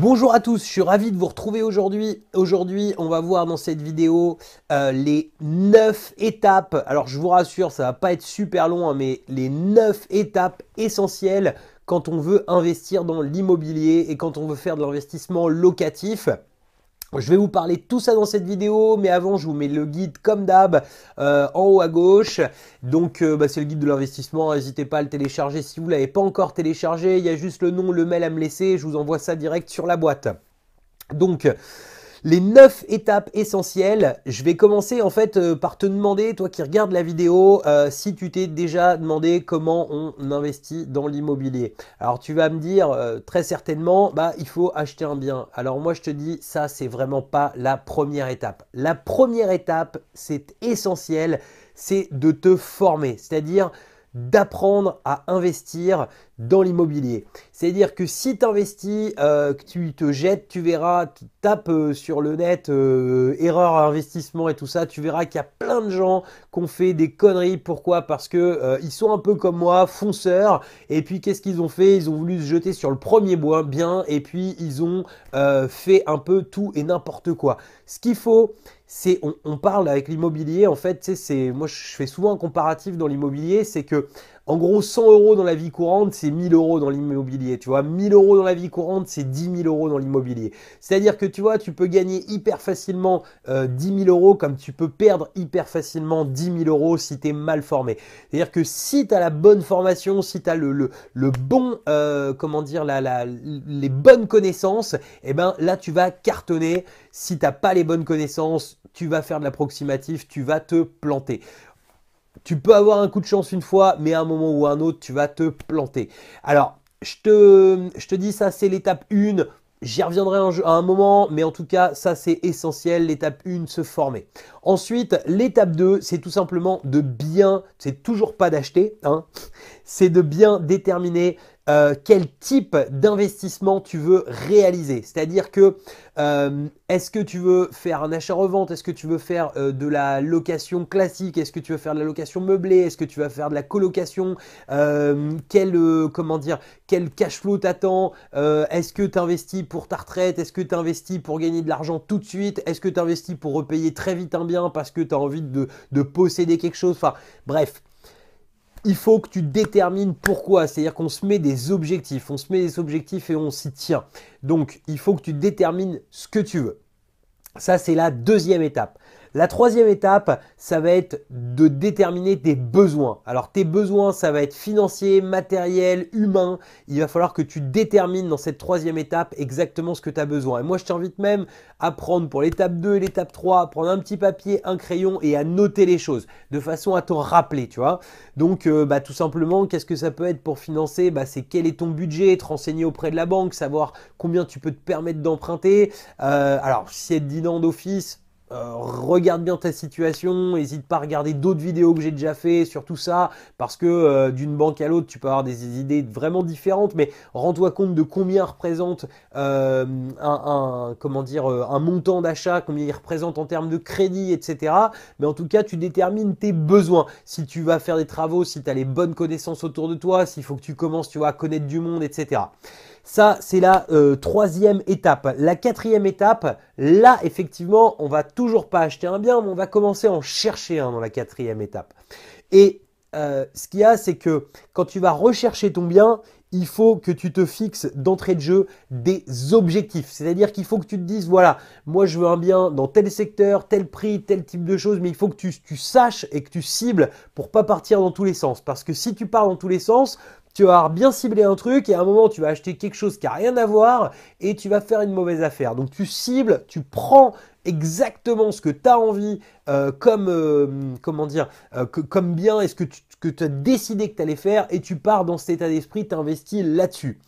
Bonjour à tous, je suis ravi de vous retrouver aujourd'hui. Aujourd'hui, on va voir dans cette vidéo euh, les 9 étapes. Alors, je vous rassure, ça va pas être super long, hein, mais les 9 étapes essentielles quand on veut investir dans l'immobilier et quand on veut faire de l'investissement locatif. Je vais vous parler de tout ça dans cette vidéo, mais avant je vous mets le guide comme d'hab euh, en haut à gauche. Donc euh, bah, c'est le guide de l'investissement, n'hésitez pas à le télécharger si vous ne l'avez pas encore téléchargé, il y a juste le nom, le mail à me laisser, je vous envoie ça direct sur la boîte. Donc les 9 étapes essentielles. Je vais commencer en fait euh, par te demander, toi qui regardes la vidéo, euh, si tu t'es déjà demandé comment on investit dans l'immobilier. Alors tu vas me dire euh, très certainement, bah il faut acheter un bien. Alors moi je te dis ça c'est vraiment pas la première étape. La première étape, c'est essentiel, c'est de te former, c'est-à-dire d'apprendre à investir dans l'immobilier. C'est-à-dire que si tu investis, euh, que tu te jettes, tu verras, tu tapes euh, sur le net euh, erreur investissement et tout ça, tu verras qu'il y a plein de gens qui ont fait des conneries. Pourquoi Parce que ils sont un peu comme moi, fonceurs. Et puis qu'est-ce qu'ils ont fait Ils ont voulu se jeter sur le premier bois bien et puis ils ont fait un peu tout et n'importe quoi. Ce qu'il faut, c'est on, parle avec l'immobilier en fait. C'est moi je fais souvent un comparatif dans l'immobilier, c'est que en gros, 100 euros dans la vie courante, c'est 1000 euros dans l'immobilier. Tu vois, 1000 euros dans la vie courante, c'est 10 000 euros dans l'immobilier. C'est-à-dire que tu vois, tu peux gagner hyper facilement 10 euh, 000 euros comme tu peux perdre hyper facilement 10 000 euros si tu es mal formé. C'est-à-dire que si tu as la bonne formation, si tu as le, le, bon, euh, comment dire, les bonnes connaissances, eh ben là, tu vas cartonner. Si tu n'as pas les bonnes connaissances, tu vas faire de l'approximatif, tu vas te planter. Tu peux avoir un coup de chance une fois, mais à un moment ou un autre, tu vas te planter. Alors, je te, je te dis ça, c'est l'étape 1. J'y reviendrai à un moment, mais en tout cas, ça c'est essentiel, l'étape 1, se former. Ensuite, l'étape 2, c'est tout simplement de bien, c'est toujours pas d'acheter, hein, c'est de bien déterminer euh, quel type d'investissement tu veux réaliser. C'est-à-dire que euh, est-ce que tu veux faire un achat-revente Est-ce que tu veux faire euh, de la location classique Est-ce que tu veux faire de la location meublée Est-ce que tu vas faire de la colocation Quel comment dire Quel cash flow t'attend Est-ce que tu investis pour ta retraite Est-ce que tu investis pour gagner de l'argent tout de suite Est-ce que tu investis pour repayer très vite un bien parce que tu as envie de, de posséder quelque chose Enfin bref, il faut que tu détermines pourquoi. C'est-à-dire qu'on se met des objectifs, on se met des objectifs et on s'y tient. Donc, il faut que tu détermines ce que tu veux. Ça, c'est la deuxième étape. La troisième étape, ça va être de déterminer tes besoins. Alors tes besoins, ça va être financier, matériel, humain. Il va falloir que tu détermines dans cette troisième étape exactement ce que tu as besoin. Et moi, je t'invite même à prendre pour l'étape 2 et l'étape 3, prendre un petit papier, un crayon et à noter les choses de façon à te rappeler, tu vois. Donc euh, bah, tout simplement, qu'est-ce que ça peut être pour financer bah, C'est quel est ton budget, te renseigner auprès de la banque, savoir combien tu peux te permettre d'emprunter. Euh, alors si elle te d'office, euh, regarde bien ta situation, n'hésite pas à regarder d'autres vidéos que j'ai déjà fait sur tout ça, parce que euh, d'une banque à l'autre, tu peux avoir des idées vraiment différentes, mais rends-toi compte de combien représente euh, un, comment dire, un montant d'achat, combien il représente en termes de crédit, etc. Mais en tout cas, tu détermines tes besoins. Si tu vas faire des travaux, si tu as les bonnes connaissances autour de toi, s'il faut que tu commences, tu vois, à connaître du monde, etc. Ça, c'est la euh, troisième étape. La quatrième étape, là, effectivement, on va toujours pas acheter un bien, mais on va commencer à en chercher un dans la quatrième étape. Et euh, ce qu'il y a, c'est que quand tu vas rechercher ton bien, il faut que tu te fixes d'entrée de jeu des objectifs. C'est-à-dire qu'il faut que tu te dises, voilà, moi je veux un bien dans tel secteur, tel prix, tel type de choses, mais il faut que tu, saches et que tu cibles pour pas partir dans tous les sens. Parce que si tu pars dans tous les sens, tu vas bien cibler un truc et à un moment tu vas acheter quelque chose qui n'a rien à voir et tu vas faire une mauvaise affaire. Donc tu cibles, tu prends exactement ce que tu as envie euh, comme euh, comment dire euh, comme bien et ce que tu que as décidé que tu allais faire et tu pars dans cet état d'esprit, tu investis là-dessus.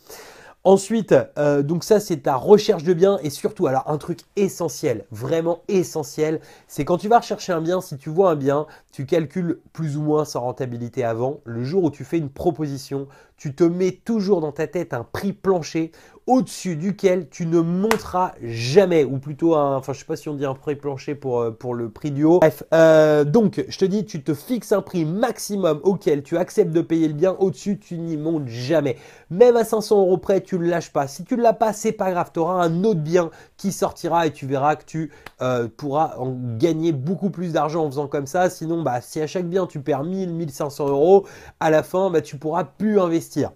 Ensuite, euh, donc ça c'est ta recherche de biens et surtout, alors un truc essentiel, vraiment essentiel, c'est quand tu vas rechercher un bien, si tu vois un bien, tu calcules plus ou moins sa rentabilité avant. Le jour où tu fais une proposition, tu te mets toujours dans ta tête un prix plancher au-dessus duquel tu ne monteras jamais, ou plutôt un, enfin je sais pas si on dit un prix plancher pour, euh, pour le prix du haut. Bref, euh, donc je te dis, tu te fixes un prix maximum auquel tu acceptes de payer le bien, au-dessus tu n'y montes jamais. Même à 500 euros près, tu ne lâches pas. Si tu ne l'as pas, c'est pas grave, tu auras un autre bien qui sortira et tu verras que tu euh, pourras en gagner beaucoup plus d'argent en faisant comme ça. Sinon, bah, si à chaque bien tu perds 1000, 1500 euros, à la fin, bah, tu pourras plus investir.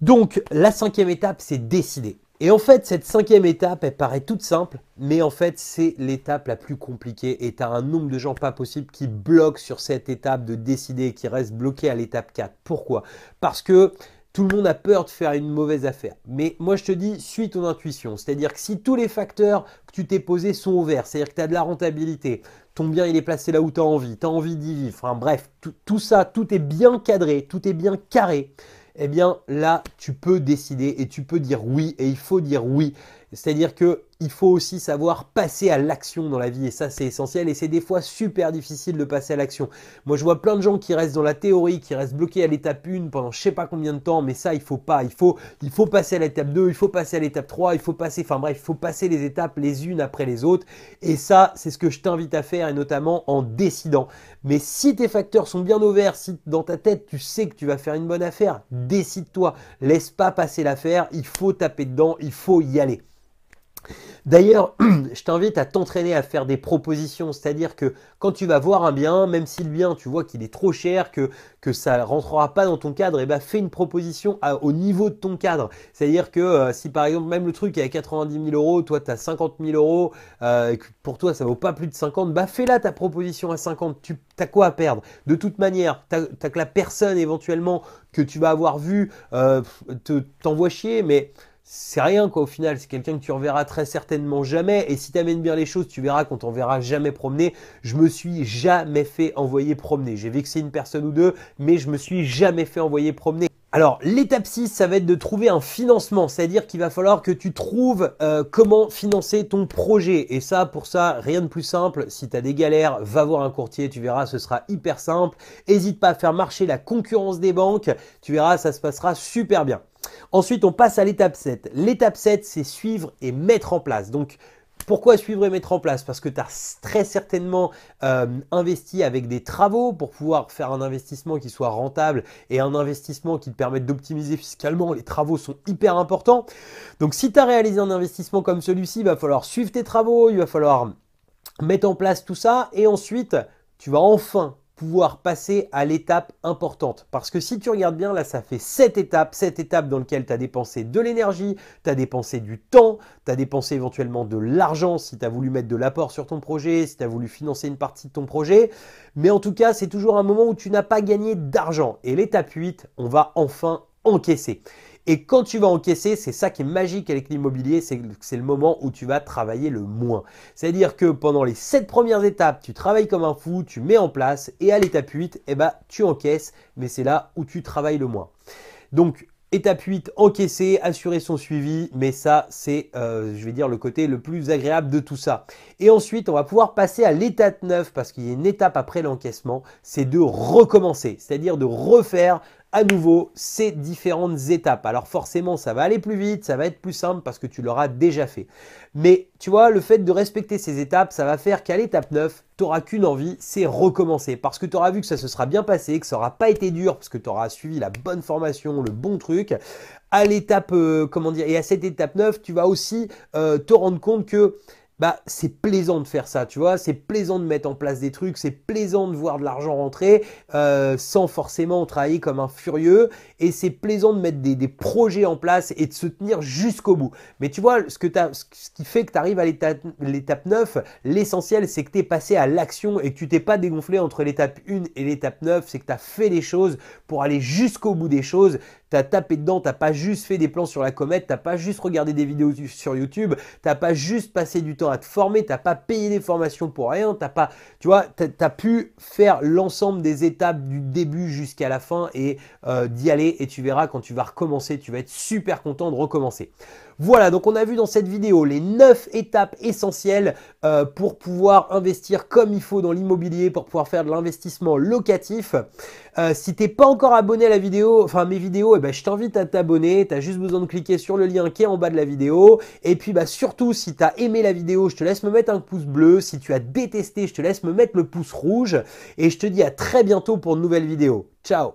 Donc la cinquième étape, c'est décider. Et en fait, cette cinquième étape, elle paraît toute simple, mais en fait, c'est l'étape la plus compliquée. Et tu as un nombre de gens pas possible qui bloquent sur cette étape de décider, qui restent bloqués à l'étape 4. Pourquoi Parce que tout le monde a peur de faire une mauvaise affaire. Mais moi, je te dis, suis ton intuition. C'est-à-dire que si tous les facteurs que tu t'es posés sont ouverts, c'est-à-dire que tu as de la rentabilité, ton bien il est placé là où tu as envie, tu as envie d'y vivre, enfin bref, tout ça, tout est bien cadré, tout est bien carré eh bien là, tu peux décider et tu peux dire oui et il faut dire oui c'est-à-dire qu'il faut aussi savoir passer à l'action dans la vie, et ça c'est essentiel, et c'est des fois super difficile de passer à l'action. Moi je vois plein de gens qui restent dans la théorie, qui restent bloqués à l'étape 1 pendant je sais pas combien de temps, mais ça il faut pas, il faut, il faut passer à l'étape 2, il faut passer à l'étape 3, il faut passer, enfin bref, il faut passer les étapes les unes après les autres, et ça c'est ce que je t'invite à faire, et notamment en décidant. Mais si tes facteurs sont bien ouverts, si dans ta tête tu sais que tu vas faire une bonne affaire, décide-toi, laisse pas passer l'affaire, il faut taper dedans, il faut y aller. D'ailleurs, je t'invite à t'entraîner à faire des propositions, c'est-à-dire que quand tu vas voir un bien, même si le bien, tu vois qu'il est trop cher, que, que ça rentrera pas dans ton cadre, et eh bah ben, fais une proposition au niveau de ton cadre. C'est-à-dire que euh, si par exemple même le truc est à 90 000 euros, toi tu as 50 000 euros, euh, et que pour toi ça vaut pas plus de 50, bah fais là ta proposition à 50, tu as quoi à perdre De toute manière, tu que la personne éventuellement que tu vas avoir vue euh, te t'envoie chier, mais c'est rien quoi au final, c'est quelqu'un que tu reverras très certainement jamais et si tu amènes bien les choses, tu verras qu'on t'enverra jamais promener. Je me suis jamais fait envoyer promener. J'ai vexé une personne ou deux, mais je me suis jamais fait envoyer promener. Alors l'étape 6, ça va être de trouver un financement, c'est-à-dire qu'il va falloir que tu trouves euh, comment financer ton projet. Et ça, pour ça, rien de plus simple. Si tu as des galères, va voir un courtier, tu verras, ce sera hyper simple. N'hésite pas à faire marcher la concurrence des banques, tu verras, ça se passera super bien. Ensuite, on passe à l'étape 7. L'étape 7, c'est suivre et mettre en place. Donc, pourquoi suivre et mettre en place Parce que tu as très certainement euh, investi avec des travaux pour pouvoir faire un investissement qui soit rentable et un investissement qui te permette d'optimiser fiscalement. Les travaux sont hyper importants. Donc si tu as réalisé un investissement comme celui-ci, il va falloir suivre tes travaux, il va falloir mettre en place tout ça et ensuite tu vas enfin pouvoir passer à l'étape importante. Parce que si tu regardes bien, là, ça fait 7 étapes, 7 étapes dans lesquelles tu as dépensé de l'énergie, tu as dépensé du temps, tu as dépensé éventuellement de l'argent si tu as voulu mettre de l'apport sur ton projet, si tu as voulu financer une partie de ton projet. Mais en tout cas, c'est toujours un moment où tu n'as pas gagné d'argent. Et l'étape 8, on va enfin encaisser. Et quand tu vas encaisser, c'est ça qui est magique avec l'immobilier, c'est c'est le moment où tu vas travailler le moins. C'est-à-dire que pendant les sept premières étapes, tu travailles comme un fou, tu mets en place, et à l'étape 8, eh ben, tu encaisses, mais c'est là où tu travailles le moins. Donc, Étape 8, encaisser, assurer son suivi, mais ça c'est, euh, je vais dire, le côté le plus agréable de tout ça. Et ensuite, on va pouvoir passer à l'étape 9, parce qu'il y a une étape après l'encaissement, c'est de recommencer, c'est-à-dire de refaire à nouveau ces différentes étapes. Alors forcément, ça va aller plus vite, ça va être plus simple parce que tu l'auras déjà fait. Mais tu vois, le fait de respecter ces étapes, ça va faire qu'à l'étape 9, tu n'auras qu'une envie, c'est recommencer. Parce que tu auras vu que ça se sera bien passé, que ça n'aura pas été dur, parce que tu auras suivi la bonne formation, le bon truc. À l'étape, euh, comment dire, et à cette étape 9, tu vas aussi euh, te rendre compte que bah c'est plaisant de faire ça, tu vois, c'est plaisant de mettre en place des trucs, c'est plaisant de voir de l'argent rentrer euh, sans forcément travailler comme un furieux, et c'est plaisant de mettre des, des, projets en place et de se tenir jusqu'au bout. Mais tu vois, ce, que ce qui fait que tu arrives à l'étape 9, l'essentiel c'est que tu es passé à l'action et que tu t'es pas dégonflé entre l'étape 1 et l'étape 9, c'est que tu as fait les choses pour aller jusqu'au bout des choses, T'as tapé dedans, t'as pas juste fait des plans sur la comète, t'as pas juste regardé des vidéos sur YouTube, t'as pas juste passé du temps à te former, t'as pas payé des formations pour rien, t'as pas, tu vois, t'as pu faire l'ensemble des étapes du début jusqu'à la fin et euh, d'y aller et tu verras quand tu vas recommencer, tu vas être super content de recommencer. Voilà, donc on a vu dans cette vidéo les 9 étapes essentielles euh, pour pouvoir investir comme il faut dans l'immobilier, pour pouvoir faire de l'investissement locatif. Euh, si t'es pas encore abonné à la vidéo, enfin mes vidéos, eh ben, je t'invite à t'abonner. Tu as juste besoin de cliquer sur le lien qui est en bas de la vidéo. Et puis bah, surtout, si tu as aimé la vidéo, je te laisse me mettre un pouce bleu. Si tu as détesté, je te laisse me mettre le pouce rouge. Et je te dis à très bientôt pour de nouvelles vidéos. Ciao